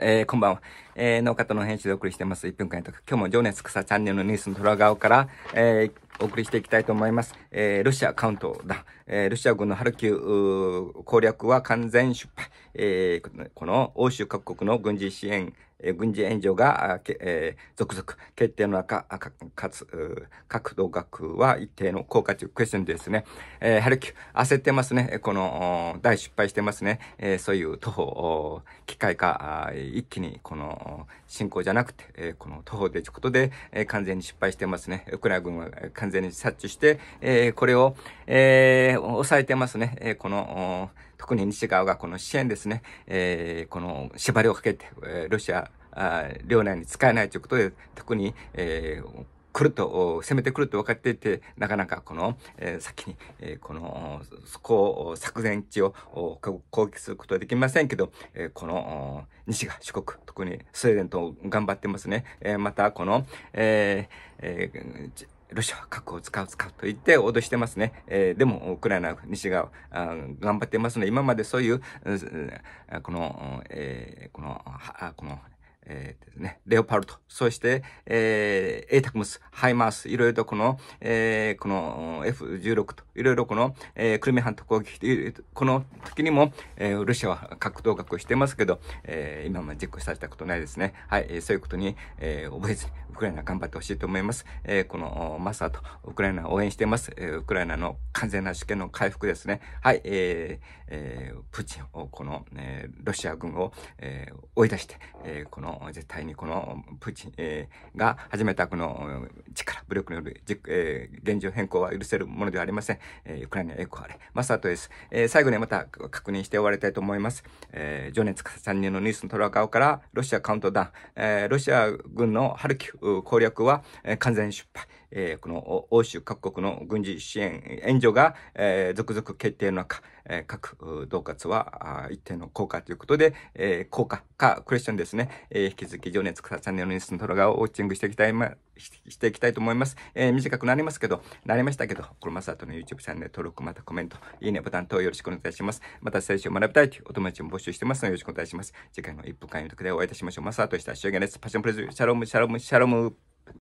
えー、こんばんは。えー、農家との編集でお送りしてます。1分間とと今日も情熱草チャンネルのニュースの虎顔から、えー、お送りしていきたいと思います。えー、ロシアカウントだ。えー、ロシア軍のハルキュー、攻略は完全失敗。えー、この欧州各国の軍事支援、えー、軍事援助が、えー、続々決定の中、かかつ、各度額は一定の効果というクエスチョンですね。えー、ハルキュ、焦ってますね。この、大失敗してますね。えー、そういう徒歩、機械化、一気にこの、進行じゃなくて、えー、この徒歩でということで、えー、完全に失敗してますね。ウクライナ軍は完全に察知して、えー、これを、えー、抑えてますね。えー、この、特に西側がこの支援ですね、えー、この縛りをかけて、ロシア領内に使えないということで、特に、えー来ると、攻めてくると分かっていて、なかなかこの、えー、先に、えー、この、そこを、作戦地を攻撃することはできませんけど、えー、この、西側、諸国、特にスウェーデンと頑張ってますね。えー、また、この、えーえーロシアは核を使う、使うと言って脅してますね。えー、でも、ウクライナ、西側、頑張ってますので、今までそういう、この、えー、この、この、えーですね、レオパルト、そして、えー、エイタクムス、ハイマース、いろいろとこの、えー、この F16 と、いろいろこの、えー、クルミント攻撃、この時にも、えー、ロシアは核恫喝をしてますけど、えー、今まで実行されたことないですね。はい、えー、そういうことに、えー、覚えずに、ウクライナ頑張ってほしいと思います。えー、このマサとウクライナ応援しています。えー、ウクライナの完全な主権の回復ですね。はい、えーえー、プーチンを、この、えー、ロシア軍を、えー、追い出して、えー、この、絶対にこのプーチン、えー、が始めたこの力、武力による、えー、現状変更は許せるものではありません。えー、ウクライナ栄光あれ。マサとです。えー、最後にまた確認して終わりたいと思います。えー、情熱3人のニュースのトカ側から、ロシアカウントダウン、えー、ロシア軍のハルキウ、攻略は完全失敗。えー、この欧州各国の軍事支援、援助が、えー、続々決定の中、えー、各同活は一定の効果ということで、えー、効果かクエスチョンですね、えー、引き続き情熱草チャンネルのニュースの動画をウォッチングしていきたい、ま、していきたいと思います。えー、短くなりますけど、なりましたけど、このマサトの YouTube チャンネル登録、またコメント、いいねボタン等よろしくお願いします。また最初学びたいというお友達も募集してますのでよろしくお願いします。次回の1分間予約でお会いいたしましょう。マサトした修行です。パッションプレズ、シャロム、シャロム、シャロム。